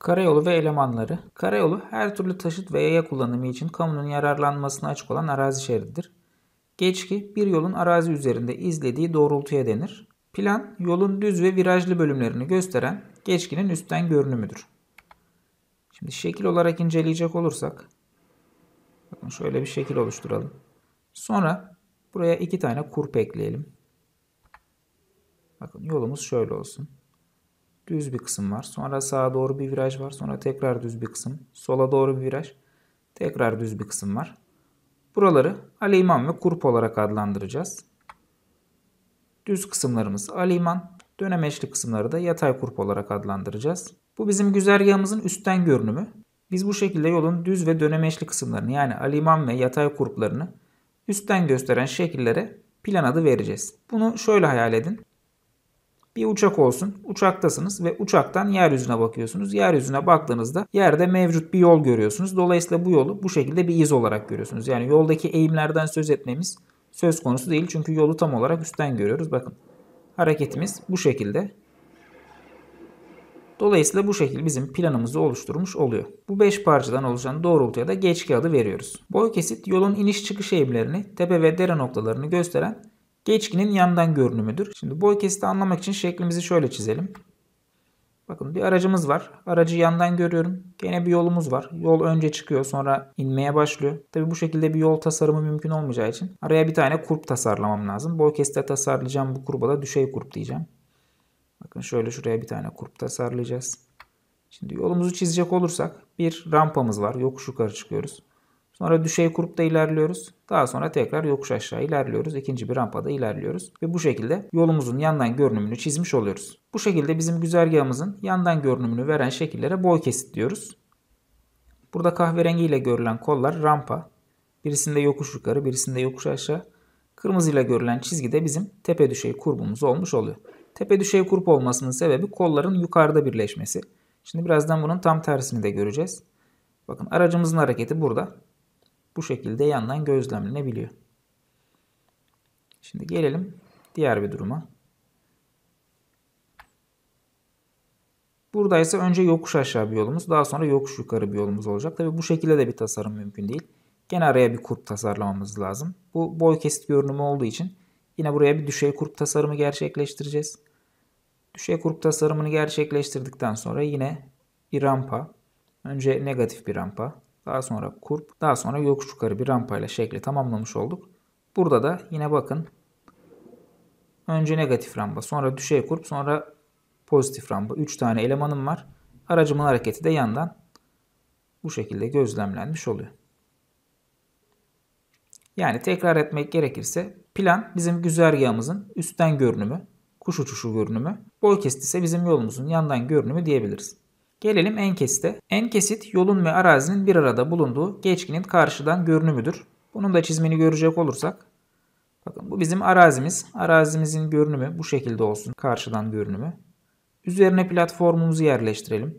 Karayolu ve elemanları. Karayolu her türlü taşıt ve yaya kullanımı için kamunun yararlanmasına açık olan arazi şerididir. Geçki bir yolun arazi üzerinde izlediği doğrultuya denir. Plan yolun düz ve virajlı bölümlerini gösteren geçkinin üstten görünümüdür. Şimdi şekil olarak inceleyecek olursak bakın şöyle bir şekil oluşturalım. Sonra buraya iki tane kurp ekleyelim. Bakın yolumuz şöyle olsun düz bir kısım var. Sonra sağa doğru bir viraj var. Sonra tekrar düz bir kısım. Sola doğru bir viraj. Tekrar düz bir kısım var. Buraları aleyman ve kurp olarak adlandıracağız. Düz kısımlarımız aleyman, dönemeçli kısımları da yatay kurp olarak adlandıracağız. Bu bizim güzergahımızın üstten görünümü. Biz bu şekilde yolun düz ve dönemeçli kısımlarını yani aliman ve yatay kurplarını üstten gösteren şekillere plan adı vereceğiz. Bunu şöyle hayal edin. Bir uçak olsun. Uçaktasınız ve uçaktan yeryüzüne bakıyorsunuz. Yeryüzüne baktığınızda yerde mevcut bir yol görüyorsunuz. Dolayısıyla bu yolu bu şekilde bir iz olarak görüyorsunuz. Yani yoldaki eğimlerden söz etmemiz söz konusu değil. Çünkü yolu tam olarak üstten görüyoruz. Bakın hareketimiz bu şekilde. Dolayısıyla bu şekil bizim planımızı oluşturmuş oluyor. Bu 5 parçadan oluşan doğrultuya da geçki adı veriyoruz. Boy kesit yolun iniş çıkış eğimlerini, tepe ve dere noktalarını gösteren Geçkinin yandan görünümüdür. Şimdi boy kesiti anlamak için şeklimizi şöyle çizelim. Bakın bir aracımız var. Aracı yandan görüyorum. Gene bir yolumuz var. Yol önce çıkıyor sonra inmeye başlıyor. Tabi bu şekilde bir yol tasarımı mümkün olmayacağı için araya bir tane kurp tasarlamam lazım. Boy kesite tasarlayacağım bu kurba da düşey kurp diyeceğim. Bakın şöyle şuraya bir tane kurp tasarlayacağız. Şimdi yolumuzu çizecek olursak bir rampamız var. Yokuş yukarı çıkıyoruz. Sonra düşey kurupta ilerliyoruz. Daha sonra tekrar yokuş aşağı ilerliyoruz. İkinci bir rampada ilerliyoruz. Ve bu şekilde yolumuzun yandan görünümünü çizmiş oluyoruz. Bu şekilde bizim güzergahımızın yandan görünümünü veren şekillere boy kesit diyoruz. Burada kahverengiyle görülen kollar rampa. Birisinde yokuş yukarı, birisinde yokuş aşağı. Kırmızıyla görülen çizgi de bizim tepe düşey kurbumuz olmuş oluyor. Tepe düşey kurp olmasının sebebi kolların yukarıda birleşmesi. Şimdi birazdan bunun tam tersini de göreceğiz. Bakın aracımızın hareketi burada bu şekilde yandan gözlemlenebiliyor. Şimdi gelelim diğer bir duruma. Burada ise önce yokuş aşağı bir yolumuz, daha sonra yokuş yukarı bir yolumuz olacak. Tabii bu şekilde de bir tasarım mümkün değil. Gene araya bir kurp tasarlamamız lazım. Bu boy kesit görünümü olduğu için yine buraya bir düşey kurp tasarımı gerçekleştireceğiz. Düşey kurp tasarımını gerçekleştirdikten sonra yine bir rampa, önce negatif bir rampa, daha sonra kurp. Daha sonra yokuş yukarı bir rampayla şekli tamamlamış olduk. Burada da yine bakın. Önce negatif rampa, sonra düşey kurp, sonra pozitif rampa. 3 tane elemanım var. Aracımın hareketi de yandan bu şekilde gözlemlenmiş oluyor. Yani tekrar etmek gerekirse plan bizim güzergahımızın üstten görünümü, kuş uçuşu görünümü, boy kesti ise bizim yolumuzun yandan görünümü diyebiliriz. Gelelim en kesite. En kesit yolun ve arazinin bir arada bulunduğu geçkinin karşıdan görünümüdür. Bunun da çizmini görecek olursak. Bakın bu bizim arazimiz. Arazimizin görünümü bu şekilde olsun. Karşıdan görünümü. Üzerine platformumuzu yerleştirelim.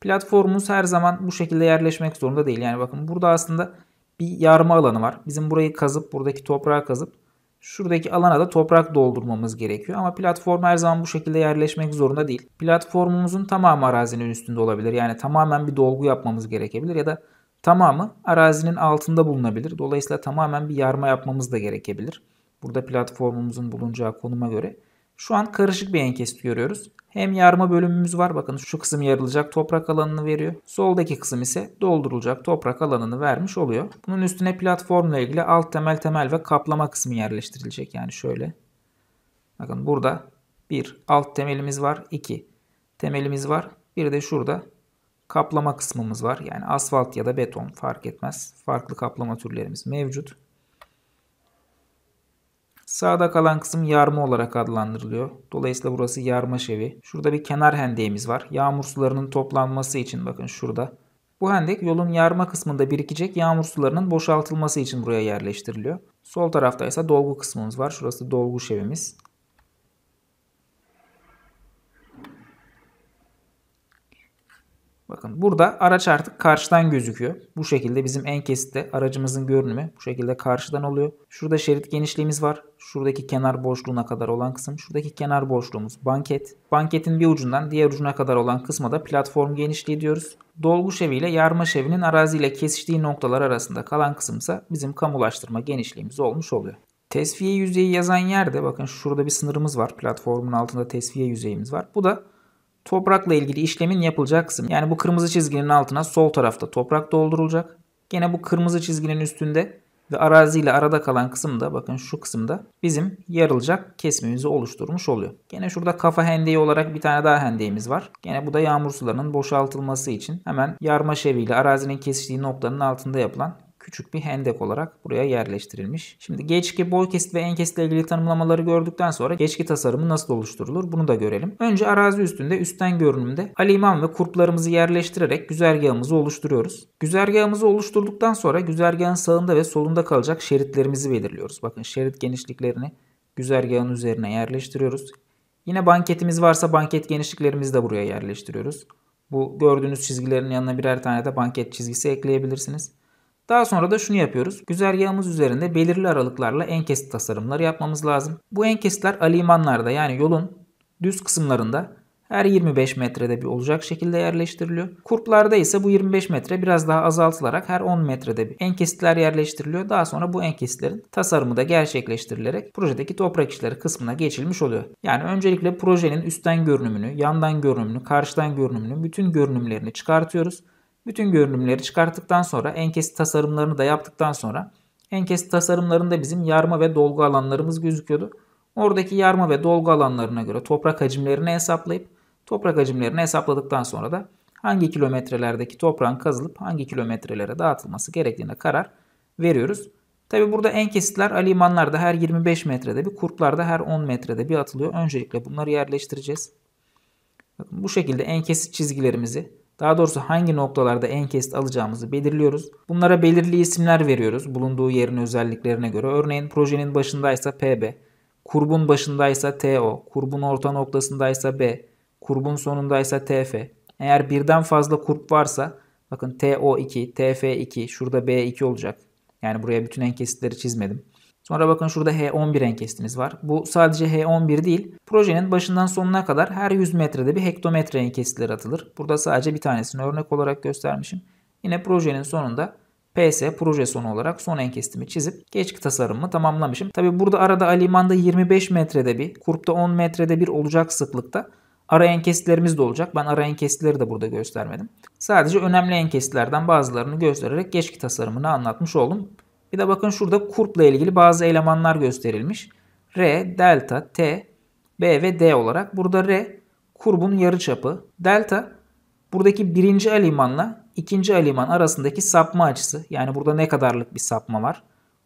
Platformumuz her zaman bu şekilde yerleşmek zorunda değil. Yani bakın burada aslında bir yarma alanı var. Bizim burayı kazıp buradaki toprağı kazıp Şuradaki alana da toprak doldurmamız gerekiyor ama platform her zaman bu şekilde yerleşmek zorunda değil. Platformumuzun tamamı arazinin üstünde olabilir. Yani tamamen bir dolgu yapmamız gerekebilir ya da tamamı arazinin altında bulunabilir. Dolayısıyla tamamen bir yarma yapmamız da gerekebilir. Burada platformumuzun bulunacağı konuma göre şu an karışık bir enkes görüyoruz. Hem yarma bölümümüz var. Bakın şu kısım yarılacak toprak alanını veriyor. Soldaki kısım ise doldurulacak toprak alanını vermiş oluyor. Bunun üstüne platformla ilgili alt temel temel ve kaplama kısmı yerleştirilecek. Yani şöyle. Bakın burada bir alt temelimiz var. iki temelimiz var. Bir de şurada kaplama kısmımız var. Yani asfalt ya da beton fark etmez. Farklı kaplama türlerimiz mevcut. Sağda kalan kısım yarma olarak adlandırılıyor. Dolayısıyla burası yarma şevi. Şurada bir kenar hendeğimiz var. Yağmur sularının toplanması için bakın şurada. Bu hendek yolun yarma kısmında birikecek yağmur sularının boşaltılması için buraya yerleştiriliyor. Sol tarafta ise dolgu kısmımız var. Şurası dolgu şevimiz. Bakın burada araç artık karşıdan gözüküyor. Bu şekilde bizim en kesitte aracımızın görünümü bu şekilde karşıdan oluyor. Şurada şerit genişliğimiz var. Şuradaki kenar boşluğuna kadar olan kısım. Şuradaki kenar boşluğumuz banket. Banketin bir ucundan diğer ucuna kadar olan kısma da platform genişliği diyoruz. Dolgu şevi ile yarma şevinin araziyle kesiştiği noktalar arasında kalan kısımsa bizim kamulaştırma genişliğimiz olmuş oluyor. Tesviye yüzeyi yazan yerde bakın şurada bir sınırımız var. Platformun altında tesviye yüzeyimiz var. Bu da Toprakla ilgili işlemin yapılacak kısım. Yani bu kırmızı çizginin altına sol tarafta toprak doldurulacak. Gene bu kırmızı çizginin üstünde ve araziyle arada kalan kısımda bakın şu kısımda bizim yarılacak kesmemizi oluşturmuş oluyor. Gene şurada kafa hendeği olarak bir tane daha hendeğimiz var. Gene bu da yağmur sularının boşaltılması için hemen yarma şeviyle arazinin kesiştiği noktanın altında yapılan küçük bir hendek olarak buraya yerleştirilmiş. Şimdi geçki, boy kesit ve en ile ilgili tanımlamaları gördükten sonra geçki tasarımı nasıl oluşturulur bunu da görelim. Önce arazi üstünde üstten görünümde alimam ve kurplarımızı yerleştirerek güzergahımızı oluşturuyoruz. Güzergahımızı oluşturduktan sonra güzergahın sağında ve solunda kalacak şeritlerimizi belirliyoruz. Bakın şerit genişliklerini güzergahın üzerine yerleştiriyoruz. Yine banketimiz varsa banket genişliklerimizi de buraya yerleştiriyoruz. Bu gördüğünüz çizgilerin yanına birer tane de banket çizgisi ekleyebilirsiniz. Daha sonra da şunu yapıyoruz. Güzergahımız üzerinde belirli aralıklarla en tasarımları yapmamız lazım. Bu en alimanlarda yani yolun düz kısımlarında her 25 metrede bir olacak şekilde yerleştiriliyor. Kurplarda ise bu 25 metre biraz daha azaltılarak her 10 metrede bir enkesitler yerleştiriliyor. Daha sonra bu enkesitlerin tasarımı da gerçekleştirilerek projedeki toprak işleri kısmına geçilmiş oluyor. Yani öncelikle projenin üstten görünümünü, yandan görünümünü, karşıdan görünümünü, bütün görünümlerini çıkartıyoruz. Bütün görünümleri çıkarttıktan sonra enkes tasarımlarını da yaptıktan sonra enkes tasarımlarında bizim yarma ve dolgu alanlarımız gözüküyordu. Oradaki yarma ve dolgu alanlarına göre toprak hacimlerini hesaplayıp toprak hacimlerini hesapladıktan sonra da hangi kilometrelerdeki toprağın kazılıp hangi kilometrelere dağıtılması gerektiğine karar veriyoruz. Tabi burada en kesitler alimanlarda her 25 metrede bir, kurtlarda her 10 metrede bir atılıyor. Öncelikle bunları yerleştireceğiz. Bakın bu şekilde en kesit çizgilerimizi daha doğrusu hangi noktalarda enkest alacağımızı belirliyoruz. Bunlara belirli isimler veriyoruz bulunduğu yerin özelliklerine göre. Örneğin projenin başındaysa PB, kurbun başındaysa TO, kurbun orta noktasındaysa B, kurbun sonundaysa TF. Eğer birden fazla kurp varsa bakın TO2, TF2, şurada B2 olacak. Yani buraya bütün enkestleri çizmedim. Sonra bakın şurada H11 enkestimiz var. Bu sadece H11 değil. Projenin başından sonuna kadar her 100 metrede bir hektometre enkestileri atılır. Burada sadece bir tanesini örnek olarak göstermişim. Yine projenin sonunda PS proje sonu olarak son enkestimi çizip geç tasarımımı tamamlamışım. Tabi burada arada alimanda 25 metrede bir, kurpta 10 metrede bir olacak sıklıkta ara enkestlerimiz de olacak. Ben ara enkestileri de burada göstermedim. Sadece önemli enkestilerden bazılarını göstererek geç tasarımını anlatmış oldum. Bir de bakın şurada kurpla ilgili bazı elemanlar gösterilmiş. R, delta, T, B ve D olarak. Burada R kurbun yarıçapı. Delta buradaki birinci alimanla ikinci aliman arasındaki sapma açısı. Yani burada ne kadarlık bir sapma var.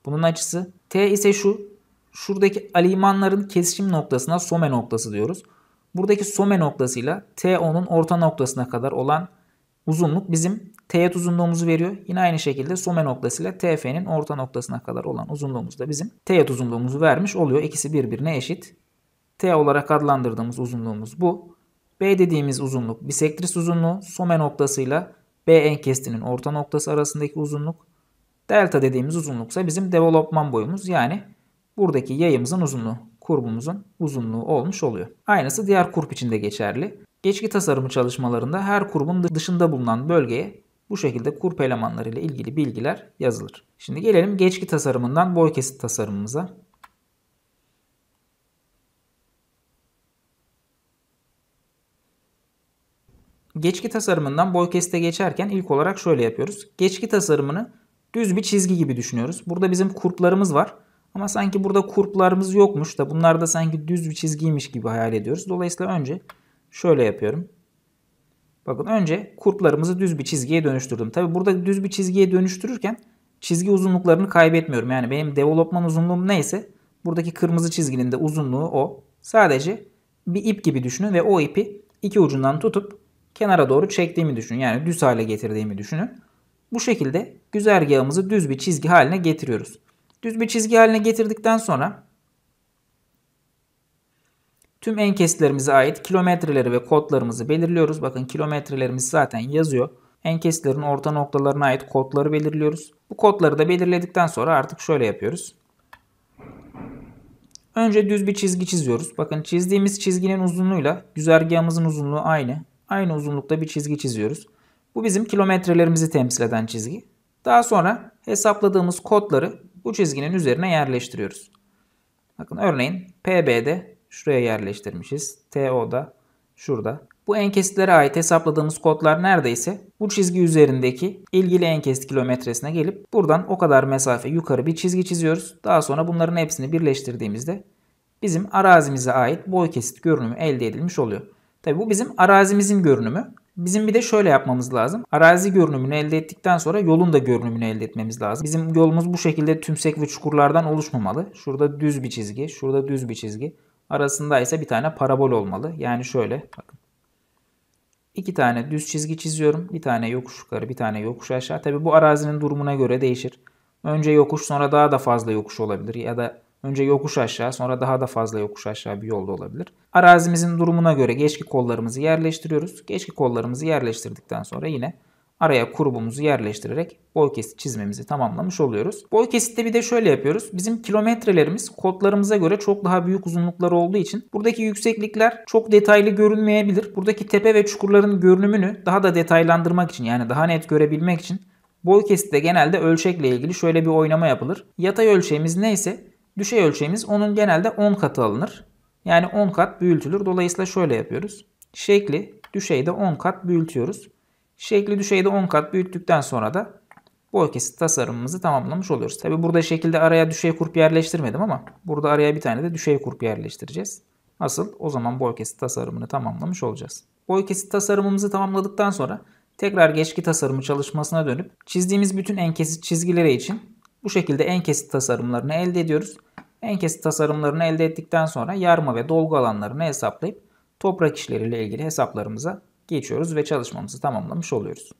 Bunun açısı. T ise şu. Şuradaki alimanların kesişim noktasına some noktası diyoruz. Buradaki some noktasıyla t onun orta noktasına kadar olan uzunluk bizim teğet uzunluğumuzu veriyor. Yine aynı şekilde Sume noktasıyla TF'nin orta noktasına kadar olan uzunluğumuz da bizim teğet uzunluğumuzu vermiş oluyor. İkisi birbirine eşit. T olarak adlandırdığımız uzunluğumuz bu. B dediğimiz uzunluk bisektris uzunluğu. Sume noktasıyla B enkestinin orta noktası arasındaki uzunluk. Delta dediğimiz uzunluksa bizim developman boyumuz yani buradaki yayımızın uzunluğu, kurbumuzun uzunluğu olmuş oluyor. Aynısı diğer kurp için de geçerli. Geçki tasarımı çalışmalarında her kurbun dışında bulunan bölgeye bu şekilde kurp elemanları ile ilgili bilgiler yazılır. Şimdi gelelim geçki tasarımından boy kesit tasarımımıza. Geçki tasarımından boy kesite geçerken ilk olarak şöyle yapıyoruz. Geçki tasarımını düz bir çizgi gibi düşünüyoruz. Burada bizim kurplarımız var. Ama sanki burada kurplarımız yokmuş da bunlar da sanki düz bir çizgiymiş gibi hayal ediyoruz. Dolayısıyla önce şöyle yapıyorum. Bakın önce kurplarımızı düz bir çizgiye dönüştürdüm. Tabi burada düz bir çizgiye dönüştürürken çizgi uzunluklarını kaybetmiyorum. Yani benim developman uzunluğum neyse buradaki kırmızı çizginin de uzunluğu o. Sadece bir ip gibi düşünün ve o ipi iki ucundan tutup kenara doğru çektiğimi düşünün. Yani düz hale getirdiğimi düşünün. Bu şekilde güzergahımızı düz bir çizgi haline getiriyoruz. Düz bir çizgi haline getirdikten sonra Tüm enkeslerimize ait kilometreleri ve kodlarımızı belirliyoruz. Bakın kilometrelerimiz zaten yazıyor. Enkeslerin orta noktalarına ait kodları belirliyoruz. Bu kodları da belirledikten sonra artık şöyle yapıyoruz. Önce düz bir çizgi çiziyoruz. Bakın çizdiğimiz çizginin uzunluğuyla güzergahımızın uzunluğu aynı. Aynı uzunlukta bir çizgi çiziyoruz. Bu bizim kilometrelerimizi temsil eden çizgi. Daha sonra hesapladığımız kodları bu çizginin üzerine yerleştiriyoruz. Bakın örneğin PB'de şuraya yerleştirmişiz. TO da şurada. Bu enkesitlere ait hesapladığımız kodlar neredeyse bu çizgi üzerindeki ilgili enkest kilometresine gelip buradan o kadar mesafe yukarı bir çizgi çiziyoruz. Daha sonra bunların hepsini birleştirdiğimizde bizim arazimize ait boy kesit görünümü elde edilmiş oluyor. Tabi bu bizim arazimizin görünümü. Bizim bir de şöyle yapmamız lazım. Arazi görünümünü elde ettikten sonra yolun da görünümünü elde etmemiz lazım. Bizim yolumuz bu şekilde tümsek ve çukurlardan oluşmamalı. Şurada düz bir çizgi, şurada düz bir çizgi. Arasında ise bir tane parabol olmalı. Yani şöyle bakın. İki tane düz çizgi çiziyorum. Bir tane yokuş yukarı, bir tane yokuş aşağı. Tabi bu arazinin durumuna göre değişir. Önce yokuş sonra daha da fazla yokuş olabilir ya da önce yokuş aşağı sonra daha da fazla yokuş aşağı bir yolda olabilir. Arazimizin durumuna göre geçki kollarımızı yerleştiriyoruz. Geçki kollarımızı yerleştirdikten sonra yine araya kurbumuzu yerleştirerek boy kesit çizmemizi tamamlamış oluyoruz. Boy kesitte bir de şöyle yapıyoruz. Bizim kilometrelerimiz kodlarımıza göre çok daha büyük uzunluklar olduğu için buradaki yükseklikler çok detaylı görünmeyebilir. Buradaki tepe ve çukurların görünümünü daha da detaylandırmak için yani daha net görebilmek için boy kesitte genelde ölçekle ilgili şöyle bir oynama yapılır. Yatay ölçeğimiz neyse düşey ölçeğimiz onun genelde 10 katı alınır. Yani 10 kat büyütülür. Dolayısıyla şöyle yapıyoruz. Şekli düşeyde 10 kat büyütüyoruz. Şekli düşeyde 10 kat büyüttükten sonra da boy kesit tasarımımızı tamamlamış oluyoruz. Tabi burada şekilde araya düşey kurp yerleştirmedim ama burada araya bir tane de düşey kurp yerleştireceğiz. Asıl o zaman boy kesit tasarımını tamamlamış olacağız. Boy kesit tasarımımızı tamamladıktan sonra tekrar geçki tasarımı çalışmasına dönüp çizdiğimiz bütün en kesit çizgileri için bu şekilde en kesit tasarımlarını elde ediyoruz. En kesit tasarımlarını elde ettikten sonra yarma ve dolgu alanlarını hesaplayıp toprak işleriyle ilgili hesaplarımıza geçiyoruz ve çalışmamızı tamamlamış oluyoruz.